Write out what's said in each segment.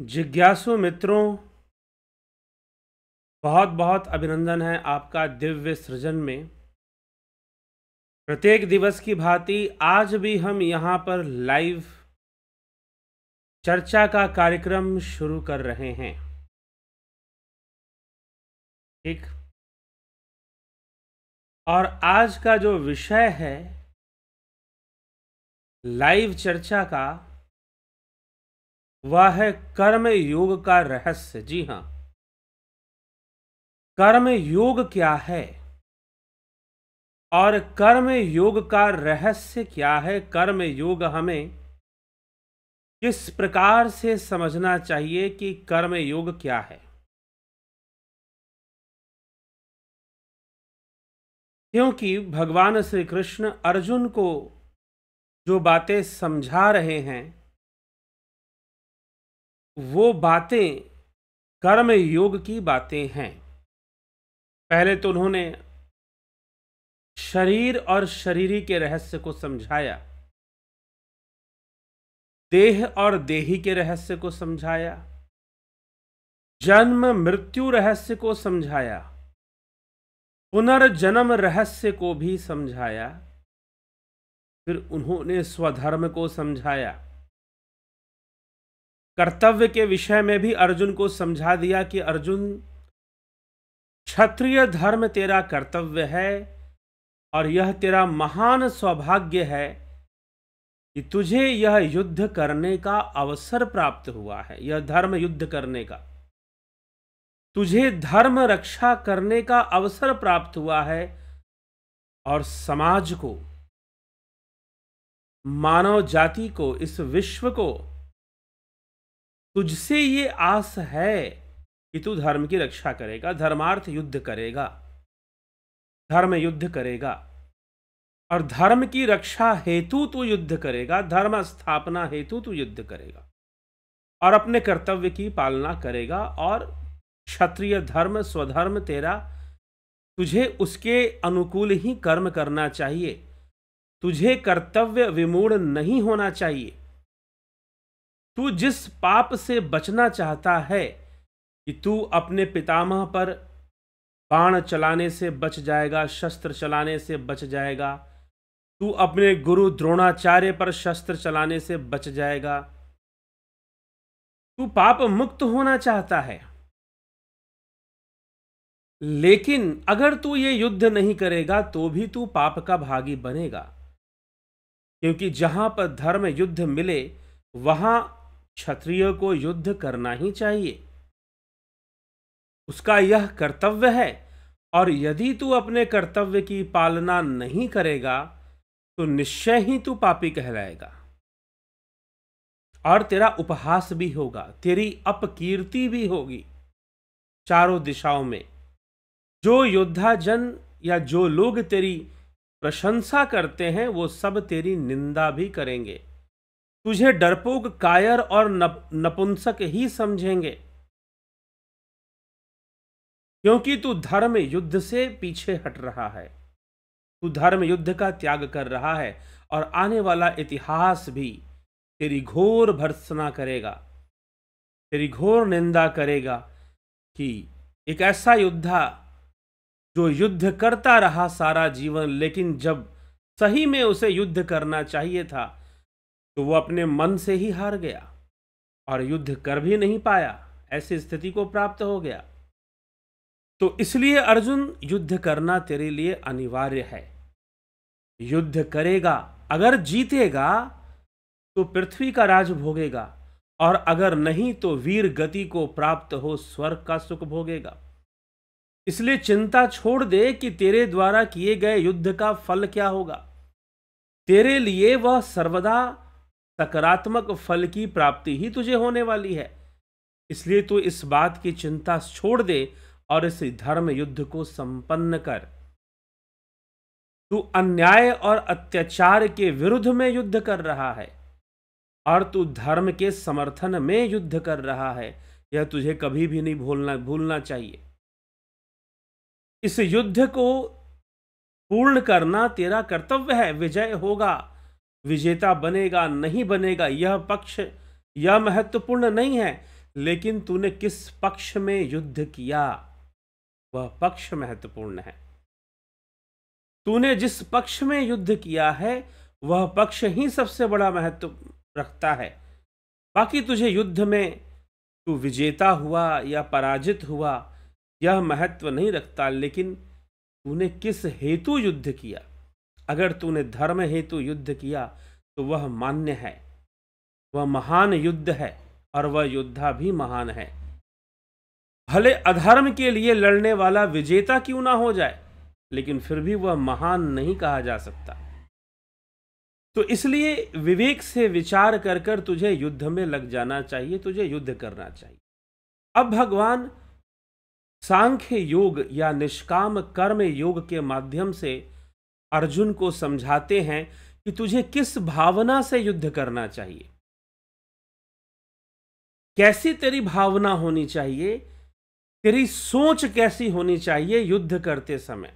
जिज्ञासु मित्रों बहुत बहुत अभिनंदन है आपका दिव्य सृजन में प्रत्येक दिवस की भांति आज भी हम यहाँ पर लाइव चर्चा का कार्यक्रम शुरू कर रहे हैं ठीक और आज का जो विषय है लाइव चर्चा का वह है कर्म योग का रहस्य जी हां कर्म योग क्या है और कर्म योग का रहस्य क्या है कर्म योग हमें किस प्रकार से समझना चाहिए कि कर्म योग क्या है क्योंकि भगवान श्री कृष्ण अर्जुन को जो बातें समझा रहे हैं वो बातें कर्म योग की बातें हैं पहले तो उन्होंने शरीर और शरीरी के रहस्य को समझाया देह और देही के रहस्य को समझाया जन्म मृत्यु रहस्य को समझाया पुनर्जन्म रहस्य को भी समझाया फिर उन्होंने स्वधर्म को समझाया कर्तव्य के विषय में भी अर्जुन को समझा दिया कि अर्जुन क्षत्रिय धर्म तेरा कर्तव्य है और यह तेरा महान सौभाग्य है कि तुझे यह युद्ध करने का अवसर प्राप्त हुआ है यह धर्म युद्ध करने का तुझे धर्म रक्षा करने का अवसर प्राप्त हुआ है और समाज को मानव जाति को इस विश्व को तुझसे ये आस है कि तू धर्म की रक्षा करेगा धर्मार्थ युद्ध करेगा धर्म युद्ध करेगा और धर्म की रक्षा हेतु तू युद्ध करेगा धर्म स्थापना हेतु तू युद्ध करेगा और अपने कर्तव्य की पालना करेगा और क्षत्रिय धर्म स्वधर्म तेरा तुझे उसके अनुकूल ही कर्म करना चाहिए तुझे कर्तव्य विमूढ़ नहीं होना चाहिए तू जिस पाप से बचना चाहता है कि तू अपने पितामह पर बाण चलाने से बच जाएगा शस्त्र चलाने से बच जाएगा तू अपने गुरु द्रोणाचार्य पर शस्त्र चलाने से बच जाएगा तू पाप मुक्त होना चाहता है लेकिन अगर तू ये युद्ध नहीं करेगा तो भी तू पाप का भागी बनेगा क्योंकि जहां पर धर्म युद्ध मिले वहां क्षत्रिय को युद्ध करना ही चाहिए उसका यह कर्तव्य है और यदि तू अपने कर्तव्य की पालना नहीं करेगा तो निश्चय ही तू पापी कहलाएगा और तेरा उपहास भी होगा तेरी अपकीर्ति भी होगी चारों दिशाओं में जो योद्धा जन या जो लोग तेरी प्रशंसा करते हैं वो सब तेरी निंदा भी करेंगे तुझे डरपोक कायर और नप, नपुंसक ही समझेंगे क्योंकि तू धर्म युद्ध से पीछे हट रहा है तू धर्म युद्ध का त्याग कर रहा है और आने वाला इतिहास भी तेरी घोर भर्सना करेगा तेरी घोर निंदा करेगा कि एक ऐसा योद्धा जो युद्ध करता रहा सारा जीवन लेकिन जब सही में उसे युद्ध करना चाहिए था तो वो अपने मन से ही हार गया और युद्ध कर भी नहीं पाया ऐसी स्थिति को प्राप्त हो गया तो इसलिए अर्जुन युद्ध करना तेरे लिए अनिवार्य है युद्ध करेगा अगर जीतेगा तो पृथ्वी का राज भोगेगा और अगर नहीं तो वीर गति को प्राप्त हो स्वर्ग का सुख भोगेगा इसलिए चिंता छोड़ दे कि तेरे द्वारा किए गए युद्ध का फल क्या होगा तेरे लिए वह सर्वदा सकारात्मक फल की प्राप्ति ही तुझे होने वाली है इसलिए तू इस बात की चिंता छोड़ दे और इस धर्म युद्ध को संपन्न कर तू अन्याय और अत्याचार के विरुद्ध में युद्ध कर रहा है और तू धर्म के समर्थन में युद्ध कर रहा है यह तुझे कभी भी नहीं भूलना भूलना चाहिए इस युद्ध को पूर्ण करना तेरा कर्तव्य है विजय होगा विजेता बनेगा नहीं बनेगा यह पक्ष यह महत्वपूर्ण नहीं है लेकिन तूने किस पक्ष में युद्ध किया वह पक्ष महत्वपूर्ण है तूने जिस पक्ष में युद्ध किया है वह पक्ष ही सबसे बड़ा महत्व रखता है बाकी तुझे युद्ध में तू विजेता हुआ या पराजित हुआ यह महत्व नहीं रखता लेकिन तूने किस हेतु युद्ध किया अगर तूने धर्म हेतु युद्ध किया तो वह मान्य है वह महान युद्ध है और वह योद्धा भी महान है भले अधर्म के लिए लड़ने वाला विजेता क्यों ना हो जाए लेकिन फिर भी वह महान नहीं कहा जा सकता तो इसलिए विवेक से विचार कर कर तुझे युद्ध में लग जाना चाहिए तुझे युद्ध करना चाहिए अब भगवान सांख्य योग या निष्काम कर्म योग के माध्यम से अर्जुन को समझाते हैं कि तुझे किस भावना से युद्ध करना चाहिए कैसी तेरी भावना होनी चाहिए तेरी सोच कैसी होनी चाहिए युद्ध करते समय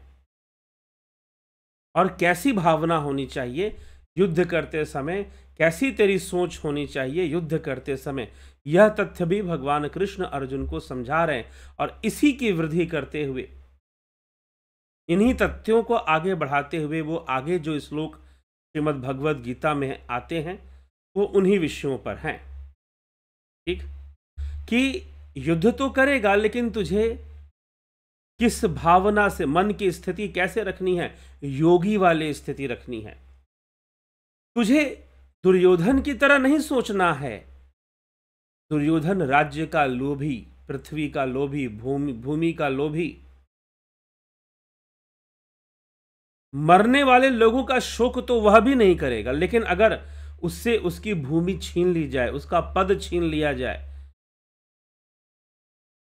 और कैसी भावना होनी चाहिए युद्ध करते समय कैसी तेरी सोच होनी चाहिए युद्ध करते समय यह तथ्य भी भगवान कृष्ण अर्जुन को समझा रहे हैं और इसी की वृद्धि करते हुए इन्हीं तथ्यों को आगे बढ़ाते हुए वो आगे जो श्लोक श्रीमद् भगवद गीता में आते हैं वो उन्हीं विषयों पर हैं ठीक कि युद्ध तो करेगा लेकिन तुझे किस भावना से मन की स्थिति कैसे रखनी है योगी वाले स्थिति रखनी है तुझे दुर्योधन की तरह नहीं सोचना है दुर्योधन राज्य का लोभी पृथ्वी का लोभी भूमि भूमि का लोभी मरने वाले लोगों का शोक तो वह भी नहीं करेगा लेकिन अगर उससे उसकी भूमि छीन ली जाए उसका पद छीन लिया जाए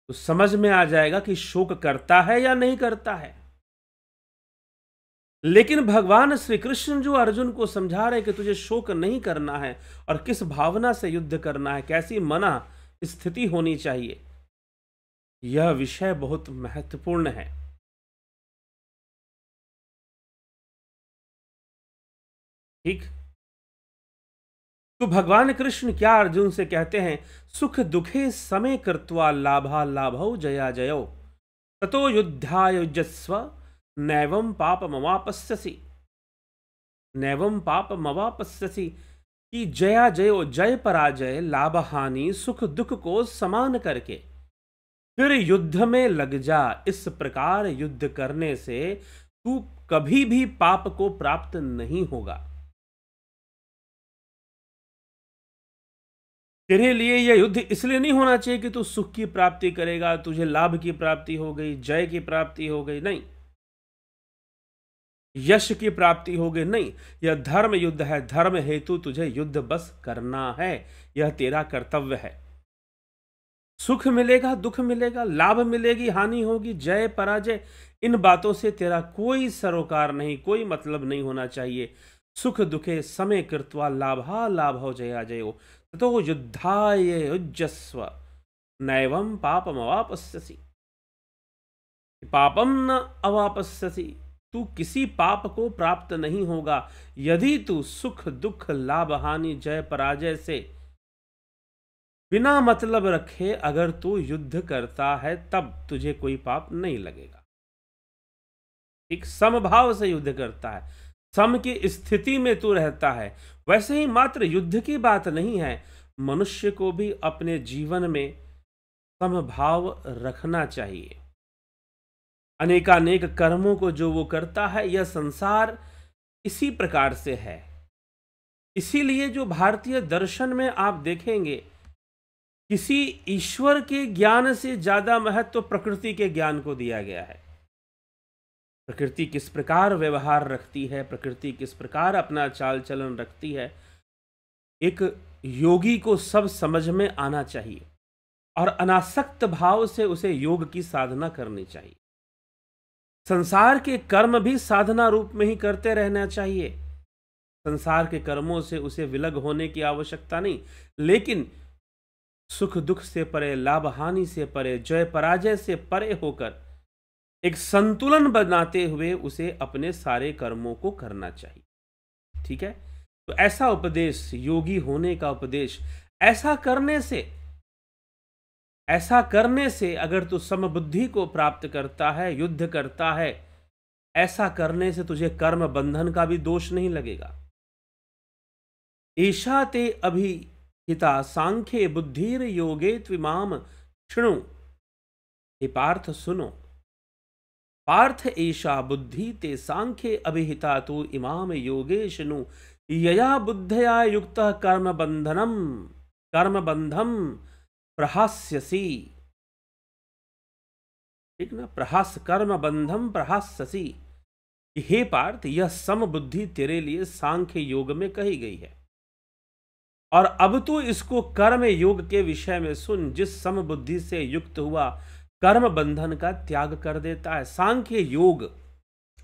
तो समझ में आ जाएगा कि शोक करता है या नहीं करता है लेकिन भगवान श्री कृष्ण जो अर्जुन को समझा रहे कि तुझे शोक नहीं करना है और किस भावना से युद्ध करना है कैसी मना स्थिति होनी चाहिए यह विषय बहुत महत्वपूर्ण है ठीक तो भगवान कृष्ण क्या अर्जुन से कहते हैं सुख दुखे समय कृत्वा लाभा लाभौ जया जयो ततो युद्धायुजस्व नैव पाप मवापस्यसी नैव पाप मवापस्यसी कि जया जयो जय पराजय लाभ हानि सुख दुख को समान करके फिर युद्ध में लग जा इस प्रकार युद्ध करने से तू कभी भी पाप को प्राप्त नहीं होगा तेरे लिए यह युद्ध इसलिए नहीं होना चाहिए कि तू सुख की प्राप्ति करेगा तुझे लाभ की प्राप्ति हो गई जय की प्राप्ति हो गई नहीं यश की प्राप्ति हो गई नहीं यह धर्म युद्ध है धर्म हेतु तुझे युद्ध बस करना है यह तेरा कर्तव्य है सुख मिलेगा दुख मिलेगा लाभ मिलेगी हानि होगी जय पराजय इन बातों से तेरा कोई सरोकार नहीं कोई मतलब नहीं होना चाहिए सुख दुखे समय कृतवा लाभा लाभ हो जया जय हो तो युद्धाय युजस्व नैव पापम अवापस्यसी पापम न अवापस्यसी तू किसी पाप को प्राप्त नहीं होगा यदि तू सुख दुख लाभ हानि जय पराजय से बिना मतलब रखे अगर तू युद्ध करता है तब तुझे कोई पाप नहीं लगेगा एक समभाव से युद्ध करता है सम की स्थिति में तू रहता है वैसे ही मात्र युद्ध की बात नहीं है मनुष्य को भी अपने जीवन में समभाव रखना चाहिए अनेकानेक कर्मों को जो वो करता है यह संसार इसी प्रकार से है इसीलिए जो भारतीय दर्शन में आप देखेंगे किसी ईश्वर के ज्ञान से ज़्यादा महत्व तो प्रकृति के ज्ञान को दिया गया है प्रकृति किस प्रकार व्यवहार रखती है प्रकृति किस प्रकार अपना चाल चलन रखती है एक योगी को सब समझ में आना चाहिए और अनासक्त भाव से उसे योग की साधना करनी चाहिए संसार के कर्म भी साधना रूप में ही करते रहना चाहिए संसार के कर्मों से उसे विलग होने की आवश्यकता नहीं लेकिन सुख दुख से परे लाभ हानि से परे जय पराजय से परे होकर एक संतुलन बनाते हुए उसे अपने सारे कर्मों को करना चाहिए ठीक है तो ऐसा उपदेश योगी होने का उपदेश ऐसा करने से ऐसा करने से अगर तू समबुद्धि को प्राप्त करता है युद्ध करता है ऐसा करने से तुझे कर्म बंधन का भी दोष नहीं लगेगा ईशा ते अभी हिता सांख्य बुद्धिर योगे त्विमाम क्षणु हिपार्थ पार्थ सुनो पार्थ ईशा बुद्धि ते सांख्ये अभिहिता तो इमाम नु यया बुद्धया युक्त कर्म बंधनम कर्म बंधम प्रहास्यसी ठीक ना प्रहास कर्म बंधम प्रहास्यसी हे पार्थ यह सम बुद्धि तेरे लिए सांख्य योग में कही गई है और अब तू इसको कर्म योग के विषय में सुन जिस सम बुद्धि से युक्त हुआ कर्म बंधन का त्याग कर देता है सांख्य योग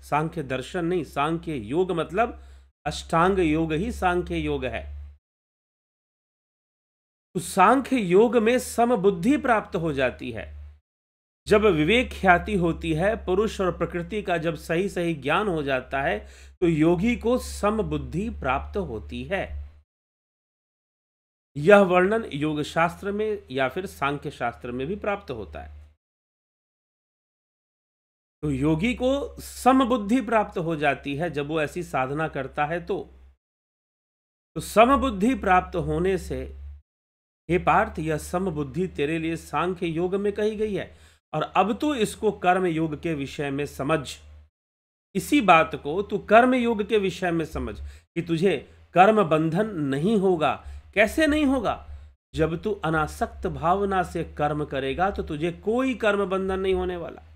सांख्य दर्शन नहीं सांख्य योग मतलब अष्टांग योग ही सांख्य योग है उस तो सांख्य योग में समबुद्धि प्राप्त हो जाती है जब विवेक ख्याति होती है पुरुष और प्रकृति का जब सही सही ज्ञान हो जाता है तो योगी को समबुद्धि प्राप्त होती है यह वर्णन योग शास्त्र में या फिर सांख्य शास्त्र में भी प्राप्त होता है तो योगी को समबुद्धि प्राप्त हो जाती है जब वो ऐसी साधना करता है तो तो समबुद्धि प्राप्त होने से हे पार्थ यह समबुद्धि तेरे लिए सांख्य योग में कही गई है और अब तू इसको कर्म योग के विषय में समझ इसी बात को तू कर्म योग के विषय में समझ कि तुझे कर्म बंधन नहीं होगा कैसे नहीं होगा जब तू अनासक्त भावना से कर्म करेगा तो तुझे कोई कर्म बंधन नहीं होने वाला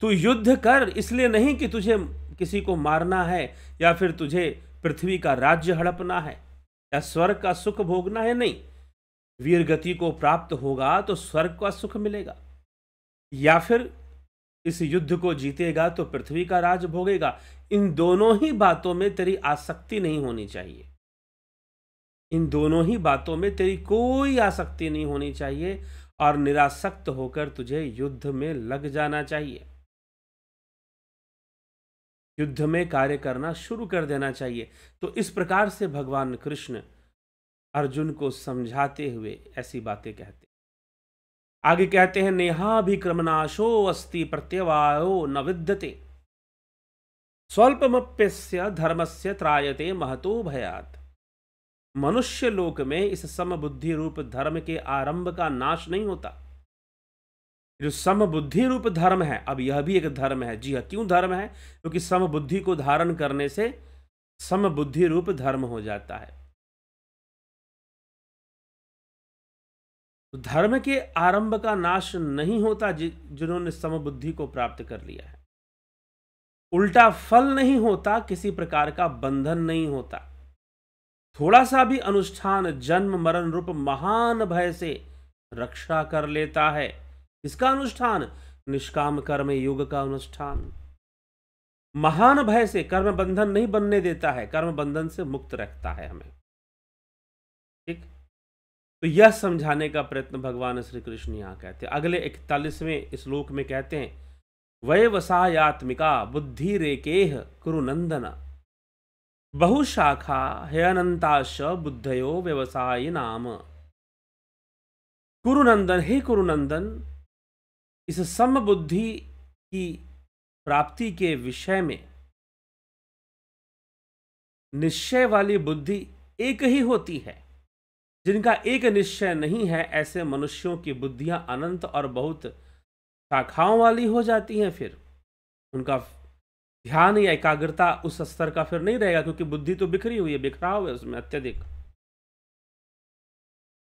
तू युद्ध कर इसलिए नहीं कि तुझे किसी को मारना है या फिर तुझे पृथ्वी का राज्य हड़पना है या स्वर्ग का सुख भोगना है नहीं वीर गति को प्राप्त होगा तो स्वर्ग का सुख मिलेगा या फिर इस युद्ध को जीतेगा तो पृथ्वी का राज भोगेगा इन दोनों ही बातों में तेरी आसक्ति नहीं होनी चाहिए इन दोनों ही बातों में तेरी कोई आसक्ति नहीं होनी चाहिए और निरासक्त होकर तुझे युद्ध में लग जाना चाहिए युद्ध में कार्य करना शुरू कर देना चाहिए तो इस प्रकार से भगवान कृष्ण अर्जुन को समझाते हुए ऐसी बातें कहते आगे कहते हैं नेहा भी क्रमनाशो अस्ति प्रत्यवायो न विद्यते धर्म से त्रायते महतो भयात मनुष्य लोक में इस समबुद्धि रूप धर्म के आरंभ का नाश नहीं होता जो समबुद्धि रूप धर्म है अब यह भी एक धर्म है जी हाँ क्यों धर्म है क्योंकि तो समबुद्धि को धारण करने से समबुद्धि रूप धर्म हो जाता है तो धर्म के आरंभ का नाश नहीं होता जिन्होंने समबुद्धि को प्राप्त कर लिया है उल्टा फल नहीं होता किसी प्रकार का बंधन नहीं होता थोड़ा सा भी अनुष्ठान जन्म मरण रूप महान भय से रक्षा कर लेता है किसका अनुष्ठान निष्काम कर्म योग का अनुष्ठान महान भय से कर्म बंधन नहीं बनने देता है कर्म बंधन से मुक्त रखता है हमें ठीक तो यह समझाने का प्रयत्न भगवान श्री कृष्ण यहां कहते हैं अगले इकतालीसवें श्लोक में कहते हैं वसायात्मिका बुद्धि रेकेह कुरुनंदना बहुशाखा अनंताश बुद्धयो व्यवसाय नाम कुरुनंदन हे कुरुनंदन इस सम बुद्धि की प्राप्ति के विषय में निश्चय वाली बुद्धि एक ही होती है जिनका एक निश्चय नहीं है ऐसे मनुष्यों की बुद्धियां अनंत और बहुत शाखाओं वाली हो जाती हैं फिर उनका ध्यान या एकाग्रता उस स्तर का फिर नहीं रहेगा क्योंकि बुद्धि तो बिखरी हुई है बिखरा हुआ है उसमें अत्यधिक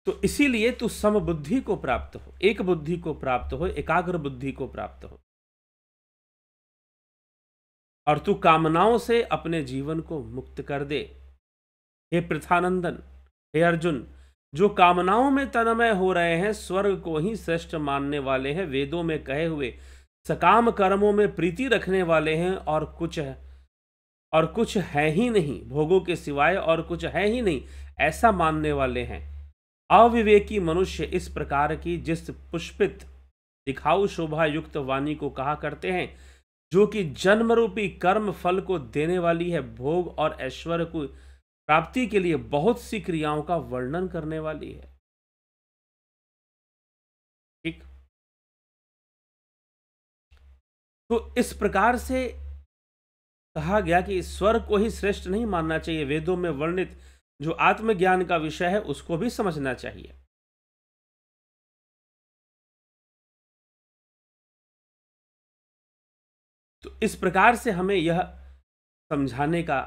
तो इसीलिए तू बुद्धि को प्राप्त हो एक बुद्धि को प्राप्त हो एकाग्र बुद्धि को प्राप्त हो और तू कामनाओं से अपने जीवन को मुक्त कर दे हे प्रथानंदन हे अर्जुन जो कामनाओं में तनमय हो रहे हैं स्वर्ग को ही श्रेष्ठ मानने वाले हैं वेदों में कहे हुए सकाम कर्मों में प्रीति रखने वाले हैं और कुछ है और कुछ है ही नहीं भोगों के सिवाय और कुछ है ही नहीं ऐसा मानने वाले हैं अविवेकी मनुष्य इस प्रकार की जिस पुष्पित दिखाऊ शोभा युक्त वाणी को कहा करते हैं जो कि जन्मरूपी कर्म फल को देने वाली है भोग और ऐश्वर्य को प्राप्ति के लिए बहुत सी क्रियाओं का वर्णन करने वाली है ठीक तो इस प्रकार से कहा गया कि स्वर को ही श्रेष्ठ नहीं मानना चाहिए वेदों में वर्णित जो आत्मज्ञान का विषय है उसको भी समझना चाहिए तो इस प्रकार से हमें यह समझाने का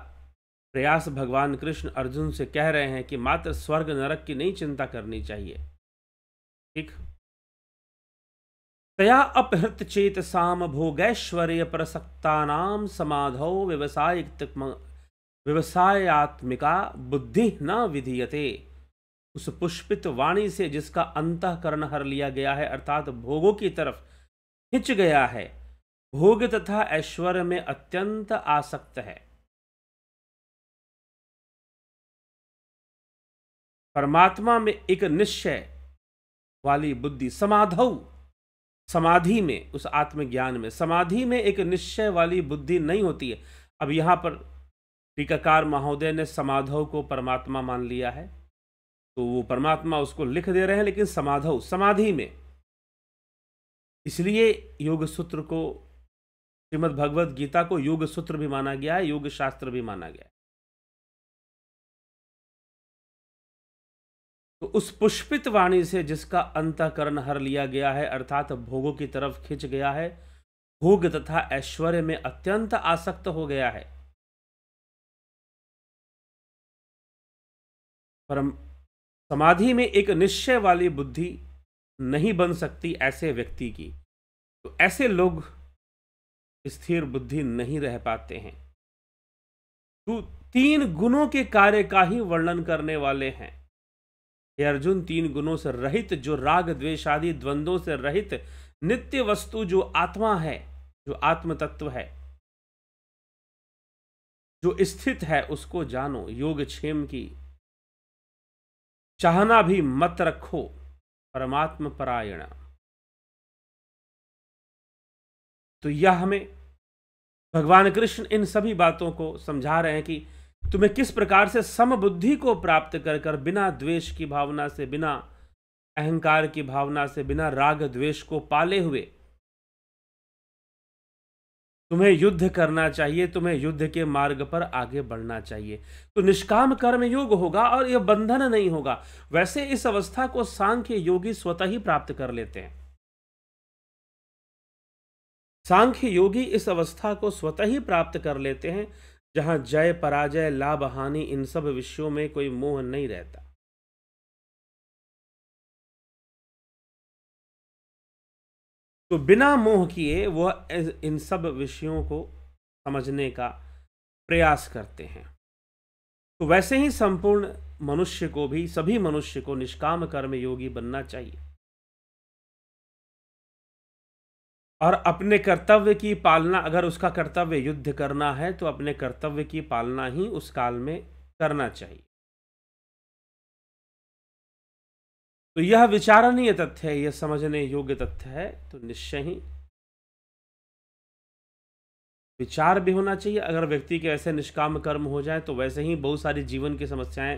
प्रयास भगवान कृष्ण अर्जुन से कह रहे हैं कि मात्र स्वर्ग नरक की नहीं चिंता करनी चाहिए ठीक तया अपहृत चेत साम भोगैश्वर्य प्रसक्ता नाम समाधो व्यवसायिक व्यवसायत्मिका बुद्धि न विधीयते उस पुष्पित वाणी से जिसका अंतकरण हर लिया गया है अर्थात भोगों की तरफ खिंच गया है भोग तथा ऐश्वर्य में अत्यंत आसक्त है परमात्मा में एक निश्चय वाली बुद्धि समाधौ समाधि में उस आत्मज्ञान में समाधि में एक निश्चय वाली बुद्धि नहीं होती है अब यहां पर टीकाकार महोदय ने समाधव को परमात्मा मान लिया है तो वो परमात्मा उसको लिख दे रहे हैं लेकिन समाधव समाधि में इसलिए योग सूत्र को श्रीमद भगवद गीता को योग सूत्र भी माना गया है योग शास्त्र भी माना गया है तो उस पुष्पित वाणी से जिसका अंतकरण हर लिया गया है अर्थात भोगों की तरफ खिंच गया है भोग तथा ऐश्वर्य में अत्यंत आसक्त हो गया है परम समाधि में एक निश्चय वाली बुद्धि नहीं बन सकती ऐसे व्यक्ति की तो ऐसे लोग स्थिर बुद्धि नहीं रह पाते हैं तो तीन गुणों के कार्य का ही वर्णन करने वाले हैं हे अर्जुन तीन गुणों से रहित जो राग द्वेष आदि द्वंद्वों से रहित नित्य वस्तु जो आत्मा है जो आत्म तत्व है जो स्थित है उसको जानो योग क्षेम की चाहना भी मत रखो परमात्म परायण तो यह हमें भगवान कृष्ण इन सभी बातों को समझा रहे हैं कि तुम्हें किस प्रकार से समबुद्धि को प्राप्त कर कर बिना द्वेष की भावना से बिना अहंकार की भावना से बिना राग द्वेष को पाले हुए तुम्हें युद्ध करना चाहिए तुम्हें युद्ध के मार्ग पर आगे बढ़ना चाहिए तो निष्काम कर्म योग होगा और यह बंधन नहीं होगा वैसे इस अवस्था को सांख्य योगी स्वतः ही प्राप्त कर लेते हैं सांख्य योगी इस अवस्था को स्वतः ही प्राप्त कर लेते हैं जहां जय पराजय लाभ हानि इन सब विषयों में कोई मोह नहीं रहता तो बिना मोह किए वह इन सब विषयों को समझने का प्रयास करते हैं तो वैसे ही संपूर्ण मनुष्य को भी सभी मनुष्य को निष्काम कर्म योगी बनना चाहिए और अपने कर्तव्य की पालना अगर उसका कर्तव्य युद्ध करना है तो अपने कर्तव्य की पालना ही उस काल में करना चाहिए तो यह विचारणीय तथ्य है यह समझने योग्य तथ्य है तो निश्चय ही विचार भी होना चाहिए अगर व्यक्ति के ऐसे निष्काम कर्म हो जाए तो वैसे ही बहुत सारी जीवन की समस्याएं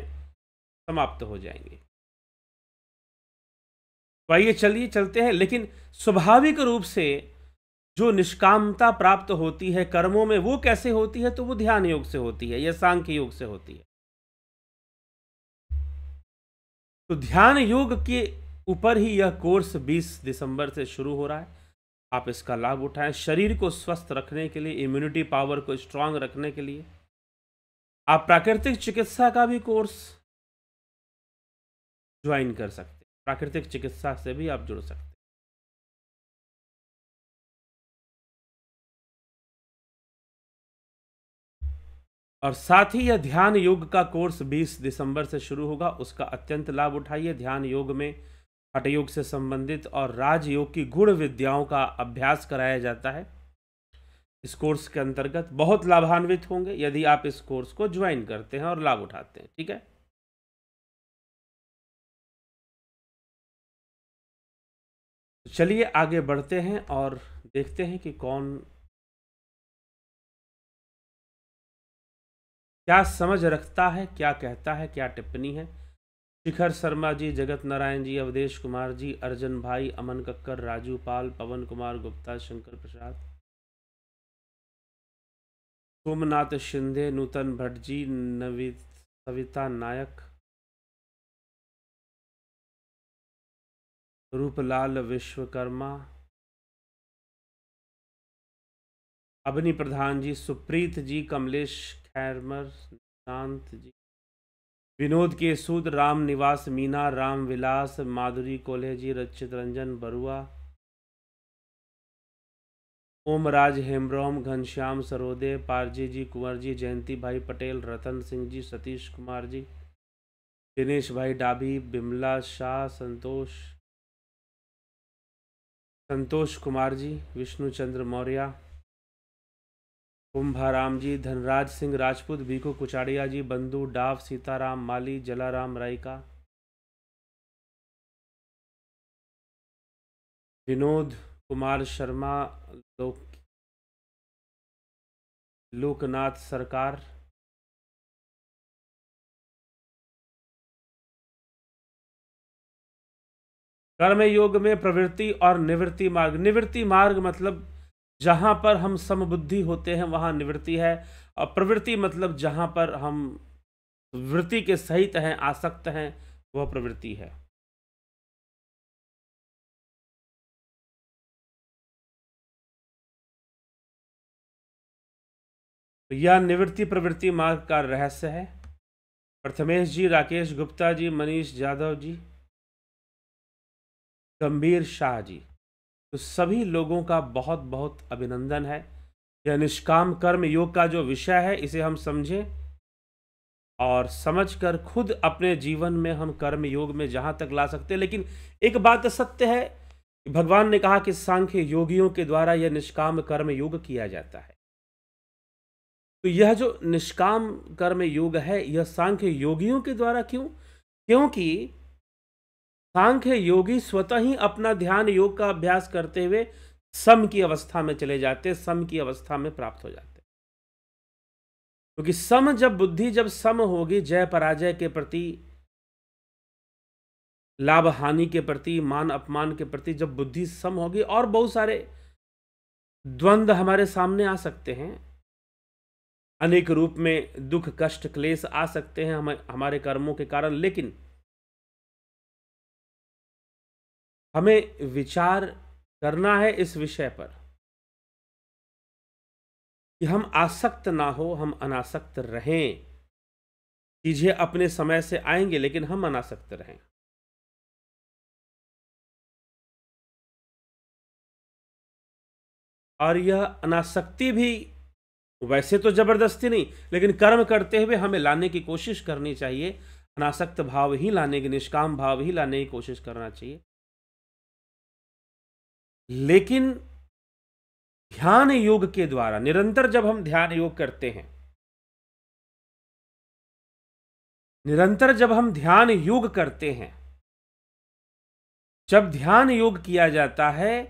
समाप्त हो जाएंगी तो आइए चलिए चलते हैं लेकिन स्वाभाविक रूप से जो निष्कामता प्राप्त होती है कर्मों में वो कैसे होती है तो वो ध्यान योग से होती है या सांख्य योग से होती है तो ध्यान योग के ऊपर ही यह कोर्स 20 दिसंबर से शुरू हो रहा है आप इसका लाभ उठाएं शरीर को स्वस्थ रखने के लिए इम्यूनिटी पावर को स्ट्रांग रखने के लिए आप प्राकृतिक चिकित्सा का भी कोर्स ज्वाइन कर सकते हैं प्राकृतिक चिकित्सा से भी आप जुड़ सकते हैं और साथ ही यह ध्यान योग का कोर्स 20 दिसंबर से शुरू होगा उसका अत्यंत लाभ उठाइए ध्यान योग में हटयोग से संबंधित और राजयोग की गुण विद्याओं का अभ्यास कराया जाता है इस कोर्स के अंतर्गत बहुत लाभान्वित होंगे यदि आप इस कोर्स को ज्वाइन करते हैं और लाभ उठाते हैं ठीक है चलिए आगे बढ़ते हैं और देखते हैं कि कौन क्या समझ रखता है क्या कहता है क्या टिप्पणी है शिखर शर्मा जी जगत नारायण जी अवधेश कुमार जी अर्जन भाई अमन कक्कर राजू पाल पवन कुमार गुप्ता शंकर प्रसाद सोमनाथ शिंदे नूतन भट्ट जी नवी सविता नायक रूपलाल विश्वकर्मा अवनी प्रधान जी सुप्रीत जी कमलेश हैरमर शांत जी विनोद के सूद राम निवास मीना राम विलास माधुरी कोल्हे जी रचित रंजन बरुआ ओमराज हेम्ब्रोम घनश्याम सरोदे पारजी जी कुंवर जी जयंती भाई पटेल रतन सिंह जी सतीश कुमार जी दिनेश भाई डाभी बिमला शाह संतोष संतोष कुमार जी विष्णु चंद्र कुंभाराम जी धनराज सिंह राजपूत भीखू कुचाड़िया जी बंधु डाव सीताराम माली जलाराम रायका विनोद कुमार शर्मा लोकनाथ सरकार कर्म योग में प्रवृत्ति और निवृत्ति मार्ग निवृत्ति मार्ग मतलब जहाँ पर हम समबुद्धि होते हैं वहाँ निवृत्ति है और प्रवृत्ति मतलब जहाँ पर हम वृत्ति के सहित हैं आसक्त हैं वह प्रवृत्ति है यह निवृत्ति प्रवृत्ति मार्ग का रहस्य है प्रथमेश जी राकेश गुप्ता जी मनीष जाधव जी गंभीर शाह जी तो सभी लोगों का बहुत बहुत अभिनंदन है यह निष्काम कर्म योग का जो विषय है इसे हम समझें और समझकर खुद अपने जीवन में हम कर्म योग में जहाँ तक ला सकते हैं लेकिन एक बात तो सत्य है भगवान ने कहा कि सांख्य योगियों के द्वारा यह निष्काम कर्म योग किया जाता है तो यह जो निष्काम कर्म योग है यह सांख्य योगियों के द्वारा क्यों क्योंकि सांख्य योगी स्वतः ही अपना ध्यान योग का अभ्यास करते हुए सम की अवस्था में चले जाते सम की अवस्था में प्राप्त हो जाते क्योंकि तो सम जब बुद्धि जब सम होगी जय पराजय के प्रति लाभ हानि के प्रति मान अपमान के प्रति जब बुद्धि सम होगी और बहुत सारे द्वंद्व हमारे सामने आ सकते हैं अनेक रूप में दुख कष्ट क्लेश आ सकते हैं हमारे कर्मों के कारण लेकिन हमें विचार करना है इस विषय पर कि हम आसक्त ना हो हम अनासक्त रहें चीजें अपने समय से आएंगे लेकिन हम अनासक्त रहें और यह अनासक्ति भी वैसे तो जबरदस्ती नहीं लेकिन कर्म करते हुए हमें लाने की कोशिश करनी चाहिए अनासक्त भाव ही लाने की निष्काम भाव ही लाने की कोशिश करना चाहिए लेकिन ध्यान योग के द्वारा निरंतर जब हम ध्यान योग करते हैं निरंतर जब हम ध्यान योग करते हैं जब ध्यान योग किया जाता है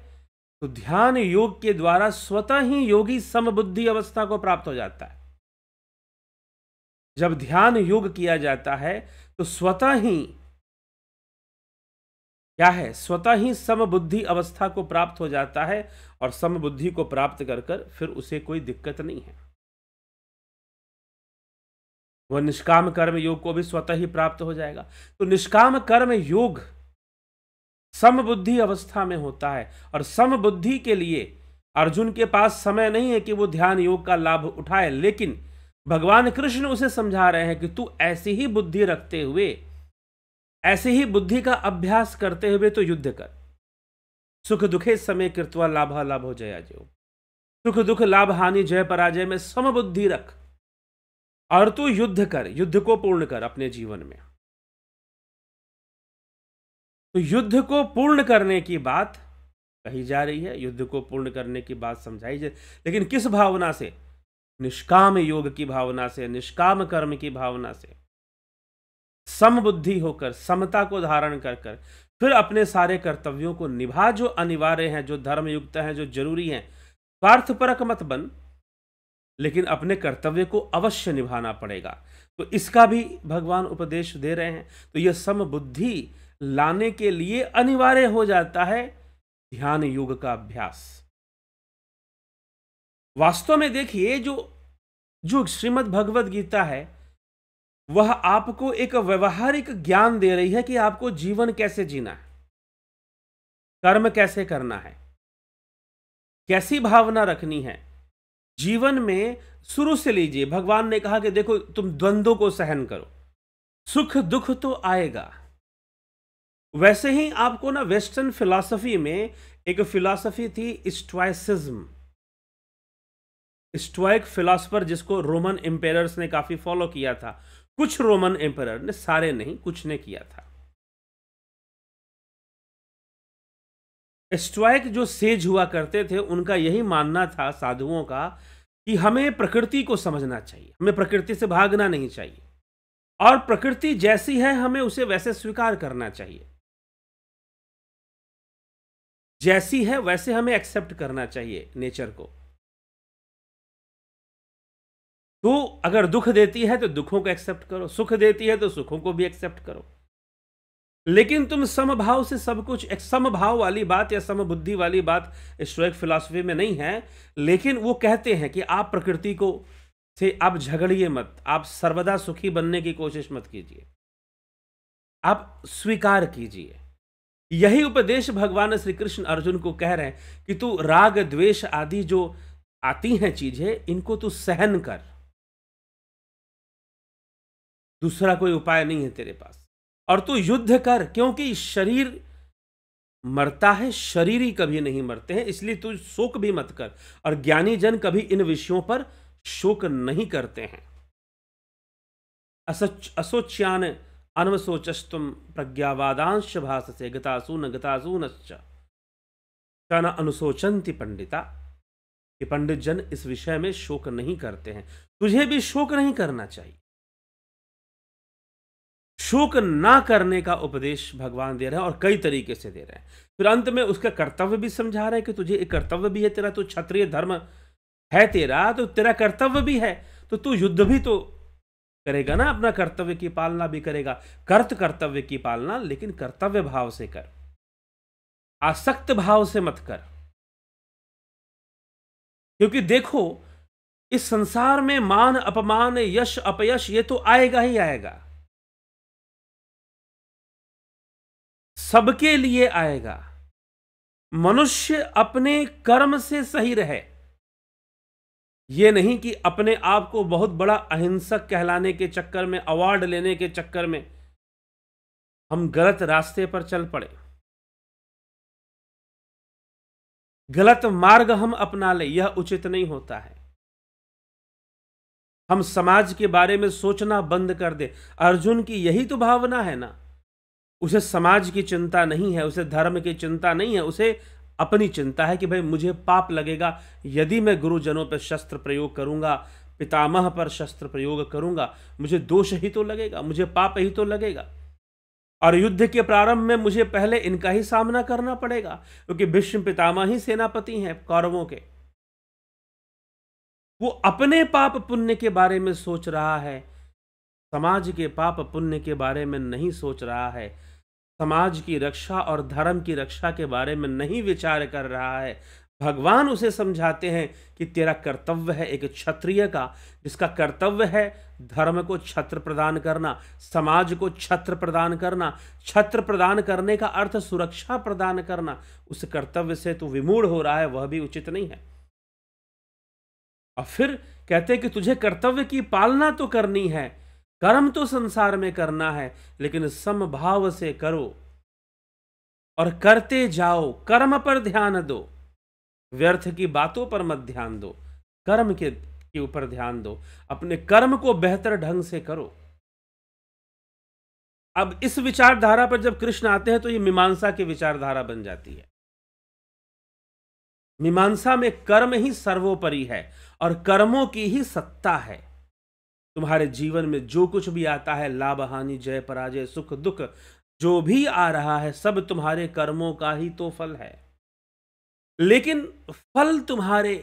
तो ध्यान योग के द्वारा स्वतः ही योगी समबुद्धि अवस्था को प्राप्त हो जाता है जब ध्यान योग किया जाता है तो स्वतः ही क्या है स्वतः ही समबुद्धि अवस्था को प्राप्त हो जाता है और समबुद्धि को प्राप्त कर कर फिर उसे कोई दिक्कत नहीं है वह निष्काम कर्म योग को भी स्वतः ही प्राप्त हो जाएगा तो निष्काम कर्म योग समबुद्धि अवस्था में होता है और समबुद्धि के लिए अर्जुन के पास समय नहीं है कि वो ध्यान योग का लाभ उठाए लेकिन भगवान कृष्ण उसे समझा रहे हैं कि तू ऐसी ही बुद्धि रखते हुए ऐसे ही बुद्धि का अभ्यास करते हुए तो युद्ध कर सुख दुखे समय कृतवा लाभ लाभ हो जया जो सुख दुख लाभ हानि जय पराजय में समबुद्धि रख और तू युद्ध कर युद्ध को पूर्ण कर अपने जीवन में तो युद्ध को पूर्ण करने की बात कही जा रही है युद्ध को पूर्ण करने की बात समझाई जा लेकिन किस भावना से निष्काम योग की भावना से निष्काम कर्म की भावना से समबुद्धि होकर समता को धारण कर कर फिर अपने सारे कर्तव्यों को निभा जो अनिवार्य हैं जो धर्मयुक्त हैं जो जरूरी हैं स्वार्थपरक मत बन लेकिन अपने कर्तव्य को अवश्य निभाना पड़ेगा तो इसका भी भगवान उपदेश दे रहे हैं तो यह समबुद्धि लाने के लिए अनिवार्य हो जाता है ध्यान युग का अभ्यास वास्तव में देखिए जो जो श्रीमद् भगवद गीता है वह आपको एक व्यवहारिक ज्ञान दे रही है कि आपको जीवन कैसे जीना है कर्म कैसे करना है कैसी भावना रखनी है जीवन में शुरू से लीजिए भगवान ने कहा कि देखो तुम द्वंद्व को सहन करो सुख दुख तो आएगा वैसे ही आपको ना वेस्टर्न फिलॉसफी में एक फिलॉसफी थी स्ट्वाइसिज्म स्टोइक फिलॉसफर जिसको रोमन एम्पेयर ने काफी फॉलो किया था कुछ रोमन एम्पर ने सारे नहीं कुछ ने किया था स्ट्राइक जो सेज हुआ करते थे उनका यही मानना था साधुओं का कि हमें प्रकृति को समझना चाहिए हमें प्रकृति से भागना नहीं चाहिए और प्रकृति जैसी है हमें उसे वैसे स्वीकार करना चाहिए जैसी है वैसे हमें एक्सेप्ट करना चाहिए नेचर को तो अगर दुख देती है तो दुखों को एक्सेप्ट करो सुख देती है तो सुखों को भी एक्सेप्ट करो लेकिन तुम समभाव से सब कुछ एक समभाव वाली बात या समबुद्धि वाली बात स्टोइक फिलॉसफी में नहीं है लेकिन वो कहते हैं कि आप प्रकृति को से आप झगड़िए मत आप सर्वदा सुखी बनने की कोशिश मत कीजिए आप स्वीकार कीजिए यही उपदेश भगवान श्री कृष्ण अर्जुन को कह रहे हैं कि तू राग द्वेष आदि जो आती हैं चीजें इनको तू सहन कर दूसरा कोई उपाय नहीं है तेरे पास और तू युद्ध कर क्योंकि शरीर मरता है शरीर ही कभी नहीं मरते हैं इसलिए तू शोक भी मत कर और ज्ञानी जन कभी इन विषयों पर शोक नहीं करते हैं असोच असोच्यान अनवसोचस्तुम प्रज्ञावादांश भाष से गतासून गतासूनश्च न अनुसोचंती पंडिता कि पंडित जन इस विषय में शोक नहीं करते हैं तुझे भी शोक नहीं करना चाहिए शोक ना करने का उपदेश भगवान दे रहे हैं और कई तरीके से दे रहे हैं फिर अंत में उसका कर्तव्य भी समझा रहे हैं कि तुझे एक कर्तव्य भी है तेरा तो क्षत्रिय धर्म है तेरा तो तेरा कर्तव्य भी है तो तू युद्ध भी तो करेगा ना अपना कर्तव्य की पालना भी करेगा कर्त कर्तव्य की पालना लेकिन कर्तव्य भाव से कर आसक्त भाव से मत कर क्योंकि देखो इस संसार में मान अपमान यश अपयश ये तो आएगा ही आएगा सबके लिए आएगा मनुष्य अपने कर्म से सही रहे ये नहीं कि अपने आप को बहुत बड़ा अहिंसक कहलाने के चक्कर में अवार्ड लेने के चक्कर में हम गलत रास्ते पर चल पड़े गलत मार्ग हम अपना ले यह उचित नहीं होता है हम समाज के बारे में सोचना बंद कर दे अर्जुन की यही तो भावना है ना उसे समाज की चिंता नहीं है उसे धर्म की चिंता नहीं है उसे अपनी चिंता है कि भाई मुझे पाप लगेगा यदि मैं गुरुजनों पर शस्त्र प्रयोग करूंगा पितामह पर शस्त्र प्रयोग करूंगा मुझे दोष ही तो लगेगा मुझे पाप ही तो लगेगा और युद्ध के प्रारंभ में मुझे पहले इनका ही सामना करना पड़ेगा क्योंकि भीष्म पितामह ही सेनापति हैं कौरवों के वो अपने पाप पुण्य के बारे में सोच रहा है समाज के पाप पुण्य के बारे में नहीं सोच रहा है समाज की रक्षा और धर्म की रक्षा के बारे में नहीं विचार कर रहा है भगवान उसे समझाते हैं कि तेरा कर्तव्य है एक क्षत्रिय का जिसका कर्तव्य है धर्म को छत्र प्रदान करना समाज को छत्र प्रदान करना छत्र प्रदान करने का अर्थ सुरक्षा प्रदान करना उस कर्तव्य से तू विमूढ़ हो रहा है वह भी उचित नहीं है और फिर कहते हैं कि तुझे कर्तव्य की पालना तो करनी है कर्म तो संसार में करना है लेकिन समभाव से करो और करते जाओ कर्म पर ध्यान दो व्यर्थ की बातों पर मत ध्यान दो कर्म के के ऊपर ध्यान दो अपने कर्म को बेहतर ढंग से करो अब इस विचारधारा पर जब कृष्ण आते हैं तो ये मीमांसा की विचारधारा बन जाती है मीमांसा में कर्म ही सर्वोपरि है और कर्मों की ही सत्ता है तुम्हारे जीवन में जो कुछ भी आता है लाभ हानि जय पराजय सुख दुख जो भी आ रहा है सब तुम्हारे कर्मों का ही तो फल है लेकिन फल तुम्हारे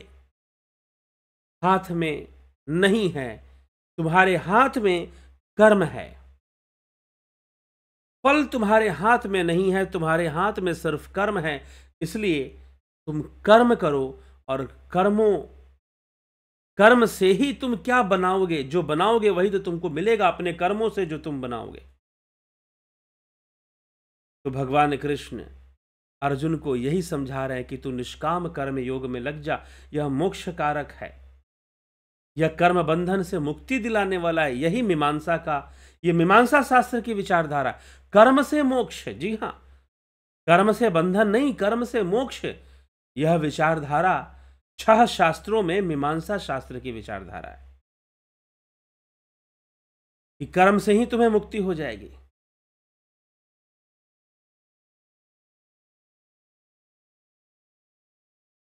हाथ में नहीं है तुम्हारे हाथ में कर्म है फल तुम्हारे हाथ में नहीं है तुम्हारे हाथ में सिर्फ कर्म है इसलिए तुम कर्म करो और कर्मों कर्म से ही तुम क्या बनाओगे जो बनाओगे वही तो तुमको मिलेगा अपने कर्मों से जो तुम बनाओगे तो भगवान कृष्ण अर्जुन को यही समझा रहे हैं कि तू निष्काम कर्म योग में लग जा यह मोक्ष कारक है यह कर्म बंधन से मुक्ति दिलाने वाला है यही मीमांसा का यह मीमांसा शास्त्र की विचारधारा कर्म से मोक्ष जी हां कर्म से बंधन नहीं कर्म से मोक्ष यह विचारधारा छह शास्त्रों में मीमांसा शास्त्र की विचारधारा है कि कर्म से ही तुम्हें मुक्ति हो जाएगी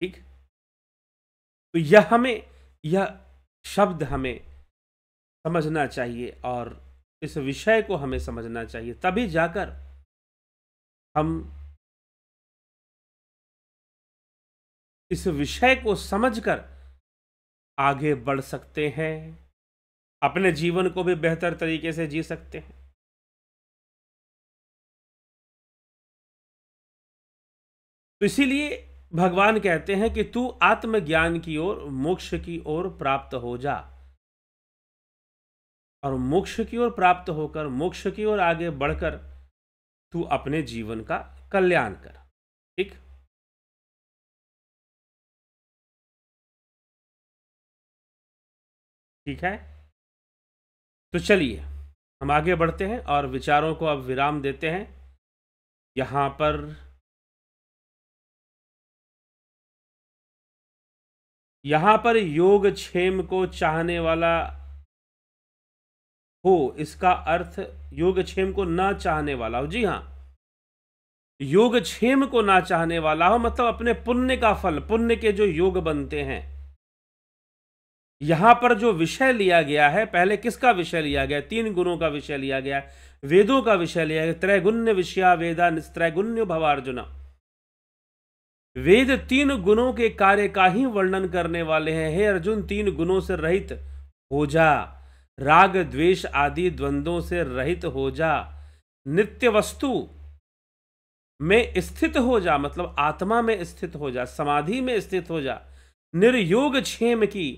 ठीक तो यह हमें यह शब्द हमें समझना चाहिए और इस विषय को हमें समझना चाहिए तभी जाकर हम इस विषय को समझकर आगे बढ़ सकते हैं अपने जीवन को भी बेहतर तरीके से जी सकते हैं तो इसीलिए भगवान कहते हैं कि तू आत्मज्ञान की ओर मोक्ष की ओर प्राप्त हो जा और मोक्ष की ओर प्राप्त होकर मोक्ष की ओर आगे बढ़कर तू अपने जीवन का कल्याण कर ठीक ठीक है तो चलिए हम आगे बढ़ते हैं और विचारों को अब विराम देते हैं यहाँ पर यहाँ पर योग क्षेम को चाहने वाला हो इसका अर्थ योग क्षेम को ना चाहने वाला हो जी हाँ योग क्षेम को ना चाहने वाला हो मतलब अपने पुण्य का फल पुण्य के जो योग बनते हैं यहां पर जो विषय लिया गया है पहले किसका विषय लिया गया तीन गुणों का विषय लिया गया वेदों का विषय लिया गया त्रैगुण्य विषया वेदा त्रैगुण्य भवार्जुना वेद तीन गुणों के कार्य का ही वर्णन करने वाले हैं हे अर्जुन तीन गुणों से रहित हो जा राग द्वेष आदि द्वंद्वों से रहित हो जा नित्य वस्तु में स्थित हो जा मतलब आत्मा में स्थित हो जा समाधि में स्थित हो जा निर्योग क्षेम की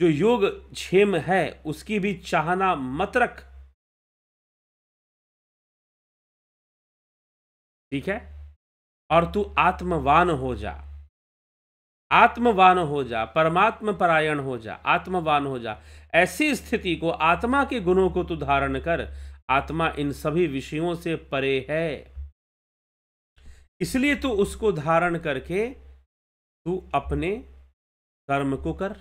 जो योग क्षेम है उसकी भी चाहना मत रख ठीक है और तू आत्मवान हो जा आत्मवान हो जा परमात्म परायण हो जा आत्मवान हो जा ऐसी स्थिति को आत्मा के गुणों को तू धारण कर आत्मा इन सभी विषयों से परे है इसलिए तू उसको धारण करके तू अपने कर्म को कर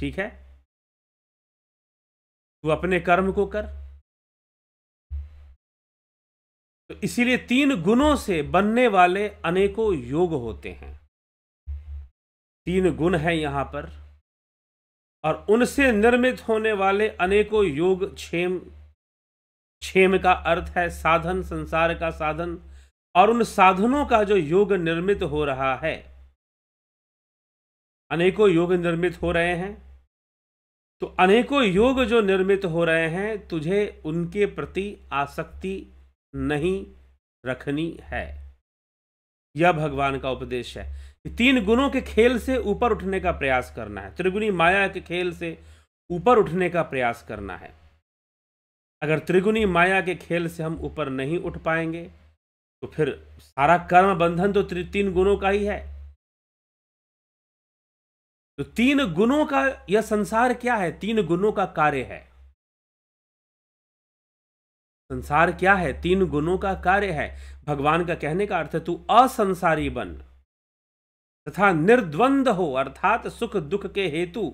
ठीक है तू अपने कर्म को कर तो इसीलिए तीन गुणों से बनने वाले अनेकों योग होते हैं तीन गुण हैं यहां पर और उनसे निर्मित होने वाले अनेकों योग क्षेम क्षेम का अर्थ है साधन संसार का साधन और उन साधनों का जो योग निर्मित हो रहा है अनेकों योग निर्मित हो रहे हैं तो अनेकों योग जो निर्मित हो रहे हैं तुझे उनके प्रति आसक्ति नहीं रखनी है यह भगवान का उपदेश है तीन गुणों के खेल से ऊपर उठने का प्रयास करना है त्रिगुणी माया के खेल से ऊपर उठने का प्रयास करना है अगर त्रिगुणी माया के खेल से हम ऊपर नहीं उठ पाएंगे तो फिर सारा कर्म बंधन तो तीन गुणों का ही है तो तीन गुणों का यह संसार क्या है तीन गुणों का कार्य है संसार क्या है तीन गुणों का कार्य है भगवान का कहने का अर्थ है तू असंसारी बन तथा निर्द्वंद हो अर्थात सुख दुख के हेतु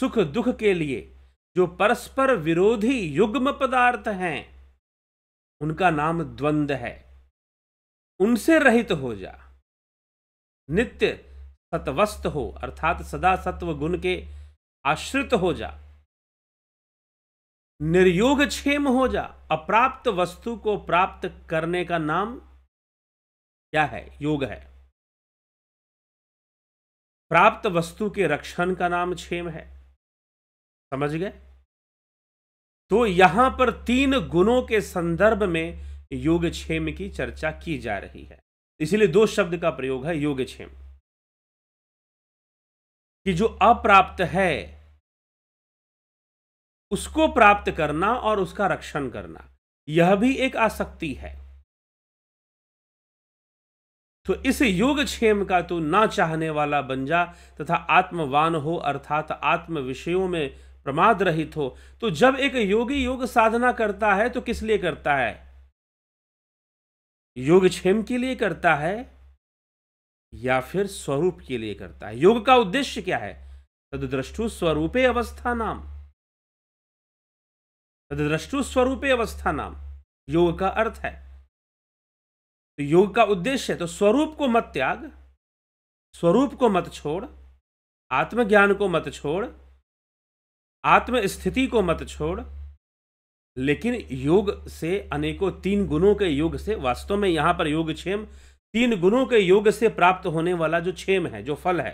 सुख दुख के लिए जो परस्पर विरोधी युग्म पदार्थ हैं उनका नाम द्वंद है उनसे रहित हो जा नित्य सतवस्त हो अर्थात सदा सत्व गुण के आश्रित हो जा निर्योग क्षेम हो जा अप्राप्त वस्तु को प्राप्त करने का नाम क्या है योग है प्राप्त वस्तु के रक्षण का नाम क्षेम है समझ गए तो यहां पर तीन गुणों के संदर्भ में योग क्षेम की चर्चा की जा रही है इसलिए दो शब्द का प्रयोग है योग क्षेम कि जो अप्राप्त है उसको प्राप्त करना और उसका रक्षण करना यह भी एक आसक्ति है तो इस योग क्षेम का तू ना चाहने वाला बन जा तथा आत्मवान हो अर्थात आत्म विषयों में प्रमाद रहित हो तो जब एक योगी योग साधना करता है तो किस लिए करता है योग क्षेम के लिए करता है या फिर स्वरूप के लिए करता है योग का उद्देश्य क्या है तदद्रष्टु स्वरूपे अवस्था नाम तदद्रष्टु स्वरूपे अवस्था नाम योग का अर्थ है तो योग का उद्देश्य है तो स्वरूप को मत त्याग स्वरूप को मत छोड़ आत्मज्ञान को मत छोड़ आत्म स्थिति को मत छोड़ लेकिन योग से अनेकों तीन गुणों के योग से वास्तव में यहां पर योग क्षेम तीन गुणों के योग से प्राप्त होने वाला जो छेम है जो फल है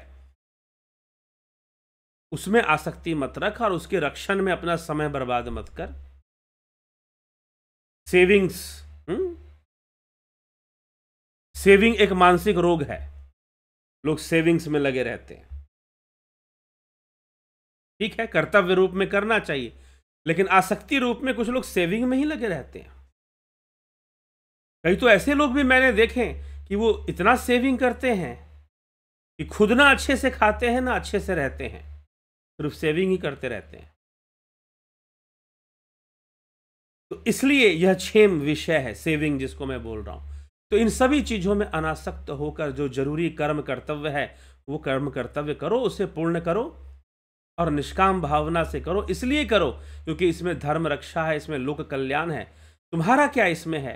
उसमें आसक्ति मत रख और उसके रक्षण में अपना समय बर्बाद मत कर सेविंग्स हुँ? हम्म? सेविंग एक मानसिक रोग है लोग सेविंग्स में लगे रहते हैं ठीक है कर्तव्य रूप में करना चाहिए लेकिन आसक्ति रूप में कुछ लोग सेविंग में ही लगे रहते हैं कई तो ऐसे लोग भी मैंने देखे कि वो इतना सेविंग करते हैं कि खुद ना अच्छे से खाते हैं ना अच्छे से रहते हैं सिर्फ सेविंग ही करते रहते हैं तो इसलिए यह छेम विषय है सेविंग जिसको मैं बोल रहा हूं तो इन सभी चीज़ों में अनासक्त होकर जो जरूरी कर्म कर्तव्य है वो कर्म कर्तव्य करो उसे पूर्ण करो और निष्काम भावना से करो इसलिए करो क्योंकि इसमें धर्म रक्षा है इसमें लोक कल्याण है तुम्हारा क्या इसमें है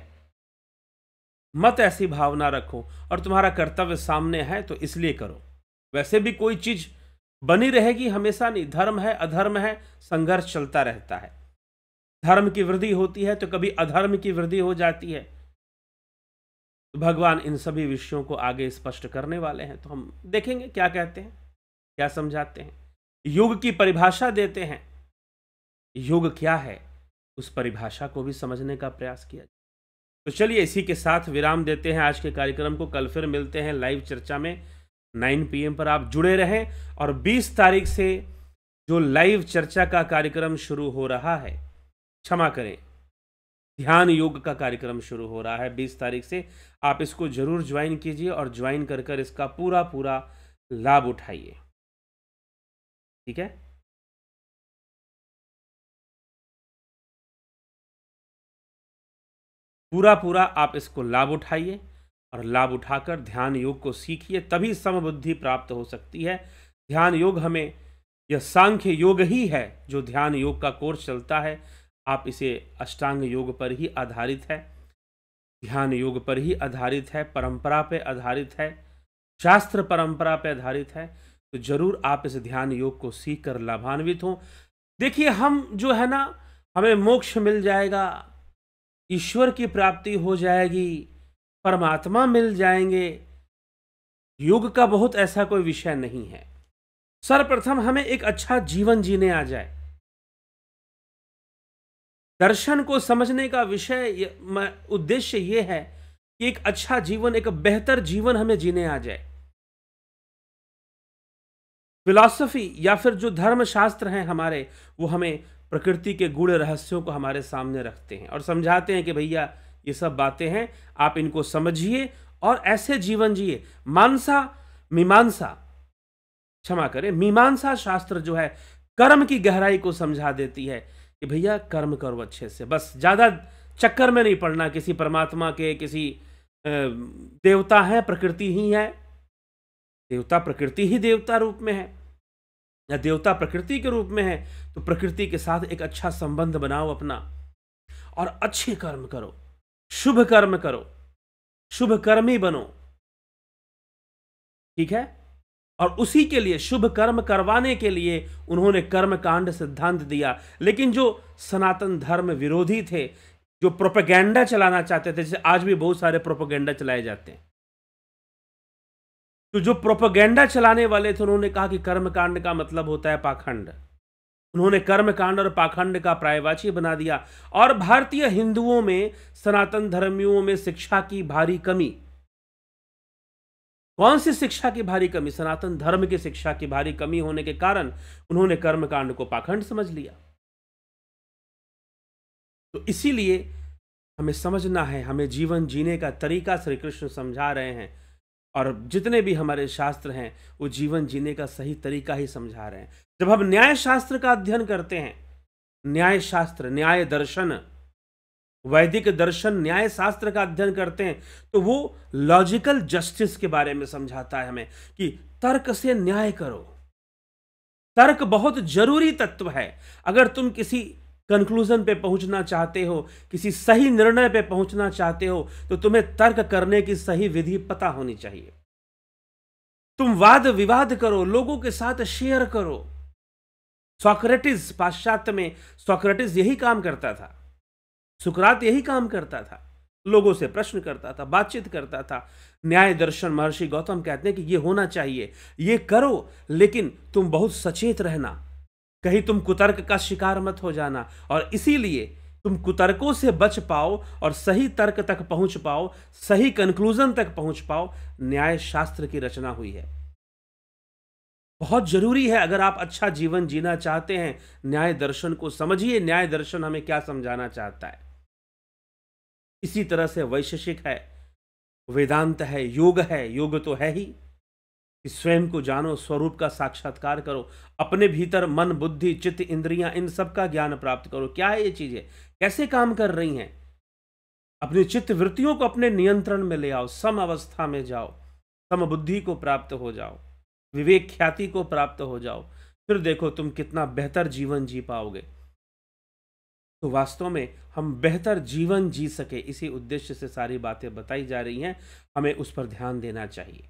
मत ऐसी भावना रखो और तुम्हारा कर्तव्य सामने है तो इसलिए करो वैसे भी कोई चीज़ बनी रहेगी हमेशा नहीं धर्म है अधर्म है संघर्ष चलता रहता है धर्म की वृद्धि होती है तो कभी अधर्म की वृद्धि हो जाती है तो भगवान इन सभी विषयों को आगे स्पष्ट करने वाले हैं तो हम देखेंगे क्या कहते हैं क्या समझाते हैं युग की परिभाषा देते हैं युग क्या है उस परिभाषा को भी समझने का प्रयास किया तो चलिए इसी के साथ विराम देते हैं आज के कार्यक्रम को कल फिर मिलते हैं लाइव चर्चा में 9 पीएम पर आप जुड़े रहें और 20 तारीख से जो लाइव चर्चा का कार्यक्रम शुरू हो रहा है क्षमा करें ध्यान योग का कार्यक्रम शुरू हो रहा है 20 तारीख से आप इसको जरूर ज्वाइन कीजिए और ज्वाइन कर कर इसका पूरा पूरा लाभ उठाइए ठीक है पूरा पूरा आप इसको लाभ उठाइए और लाभ उठाकर ध्यान योग को सीखिए तभी समबुद्धि प्राप्त हो सकती है ध्यान योग हमें यह सांख्य योग ही है जो ध्यान योग का कोर्स चलता है आप इसे अष्टांग योग पर ही आधारित है ध्यान योग पर ही आधारित है परंपरा पर आधारित है शास्त्र परंपरा पर आधारित है तो जरूर आप इस ध्यान योग को सीख कर लाभान्वित हों देखिए हम जो है ना हमें मोक्ष मिल जाएगा ईश्वर की प्राप्ति हो जाएगी परमात्मा मिल जाएंगे युग का बहुत ऐसा कोई विषय नहीं है सर्वप्रथम हमें एक अच्छा जीवन जीने आ जाए दर्शन को समझने का विषय उद्देश्य ये है कि एक अच्छा जीवन एक बेहतर जीवन हमें जीने आ जाए फिलॉसफी या फिर जो धर्म शास्त्र हैं हमारे वो हमें प्रकृति के गूढ़ रहस्यों को हमारे सामने रखते हैं और समझाते हैं कि भैया ये सब बातें हैं आप इनको समझिए और ऐसे जीवन जिए मानसा मीमांसा क्षमा करें मीमांसा शास्त्र जो है कर्म की गहराई को समझा देती है कि भैया कर्म करो अच्छे से बस ज़्यादा चक्कर में नहीं पड़ना किसी परमात्मा के किसी देवता है प्रकृति ही है देवता प्रकृति ही देवता रूप में है या देवता प्रकृति के रूप में है तो प्रकृति के साथ एक अच्छा संबंध बनाओ अपना और अच्छे कर्म करो शुभ कर्म करो शुभ कर्मी बनो ठीक है और उसी के लिए शुभ कर्म करवाने के लिए उन्होंने कर्म कांड सिद्धांत दिया लेकिन जो सनातन धर्म विरोधी थे जो प्रोपेगेंडा चलाना चाहते थे जैसे आज भी बहुत सारे प्रोपेगेंडा चलाए जाते हैं तो जो प्रोपोगेंडा चलाने वाले थे उन्होंने कहा कि कर्मकांड का मतलब होता है पाखंड उन्होंने कर्मकांड और पाखंड का प्रायवाची बना दिया और भारतीय हिंदुओं में सनातन धर्मियों में शिक्षा की भारी कमी कौन सी शिक्षा की भारी कमी सनातन धर्म की शिक्षा की भारी कमी होने के कारण उन्होंने कर्मकांड को पाखंड समझ लिया तो इसीलिए हमें समझना है हमें जीवन जीने का तरीका श्री कृष्ण समझा रहे हैं और जितने भी हमारे शास्त्र हैं वो जीवन जीने का सही तरीका ही समझा रहे हैं जब हम न्याय शास्त्र का अध्ययन करते हैं न्याय शास्त्र न्याय दर्शन वैदिक दर्शन न्याय शास्त्र का अध्ययन करते हैं तो वो लॉजिकल जस्टिस के बारे में समझाता है हमें कि तर्क से न्याय करो तर्क बहुत जरूरी तत्व है अगर तुम किसी कंक्लूजन पे पहुंचना चाहते हो किसी सही निर्णय पे पहुंचना चाहते हो तो तुम्हें तर्क करने की सही विधि पता होनी चाहिए तुम वाद विवाद करो लोगों के साथ शेयर करो सोक्रेटिस पाश्चात्य में सोक्रेटिस यही काम करता था सुकरात यही काम करता था लोगों से प्रश्न करता था बातचीत करता था न्याय दर्शन महर्षि गौतम कहते हैं कि ये होना चाहिए ये करो लेकिन तुम बहुत सचेत रहना कहीं तुम कुतर्क का शिकार मत हो जाना और इसीलिए तुम कुतर्कों से बच पाओ और सही तर्क तक पहुंच पाओ सही कंक्लूजन तक पहुंच पाओ न्याय शास्त्र की रचना हुई है बहुत जरूरी है अगर आप अच्छा जीवन जीना चाहते हैं न्याय दर्शन को समझिए न्याय दर्शन हमें क्या समझाना चाहता है इसी तरह से वैशेषिक है वेदांत है योग है योग तो है ही कि स्वयं को जानो स्वरूप का साक्षात्कार करो अपने भीतर मन बुद्धि चित्त इंद्रियां इन सब का ज्ञान प्राप्त करो क्या है ये चीज़ें कैसे काम कर रही हैं अपनी चित्त वृत्तियों को अपने नियंत्रण में ले आओ सम अवस्था में जाओ सम बुद्धि को प्राप्त हो जाओ विवेक ख्याति को प्राप्त हो जाओ फिर देखो तुम कितना बेहतर जीवन जी पाओगे तो वास्तव में हम बेहतर जीवन जी सके इसी उद्देश्य से सारी बातें बताई जा रही हैं हमें उस पर ध्यान देना चाहिए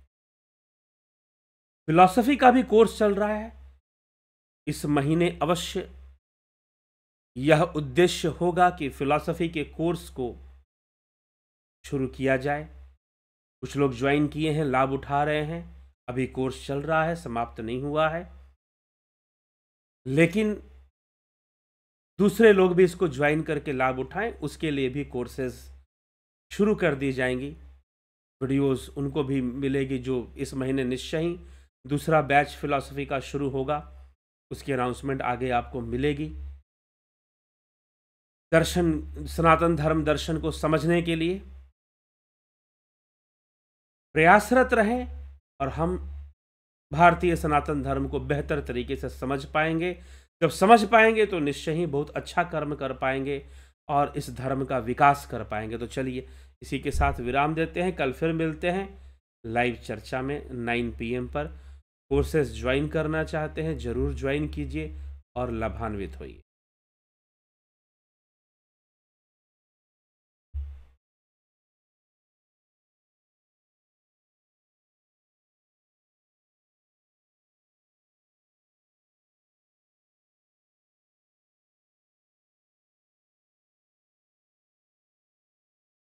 फिलॉसफी का भी कोर्स चल रहा है इस महीने अवश्य यह उद्देश्य होगा कि फिलॉसफी के कोर्स को शुरू किया जाए कुछ लोग ज्वाइन किए हैं लाभ उठा रहे हैं अभी कोर्स चल रहा है समाप्त नहीं हुआ है लेकिन दूसरे लोग भी इसको ज्वाइन करके लाभ उठाएं उसके लिए भी कोर्सेज शुरू कर दी जाएंगी वीडियोस उनको भी मिलेगी जो इस महीने निश्चय ही दूसरा बैच फिलॉसफी का शुरू होगा उसकी अनाउंसमेंट आगे आपको मिलेगी दर्शन सनातन धर्म दर्शन को समझने के लिए प्रयासरत रहें और हम भारतीय सनातन धर्म को बेहतर तरीके से समझ पाएंगे जब समझ पाएंगे तो निश्चय ही बहुत अच्छा कर्म कर पाएंगे और इस धर्म का विकास कर पाएंगे तो चलिए इसी के साथ विराम देते हैं कल फिर मिलते हैं लाइव चर्चा में 9 पीएम पर कोर्सेज ज्वाइन करना चाहते हैं ज़रूर ज्वाइन कीजिए और लाभान्वित होइए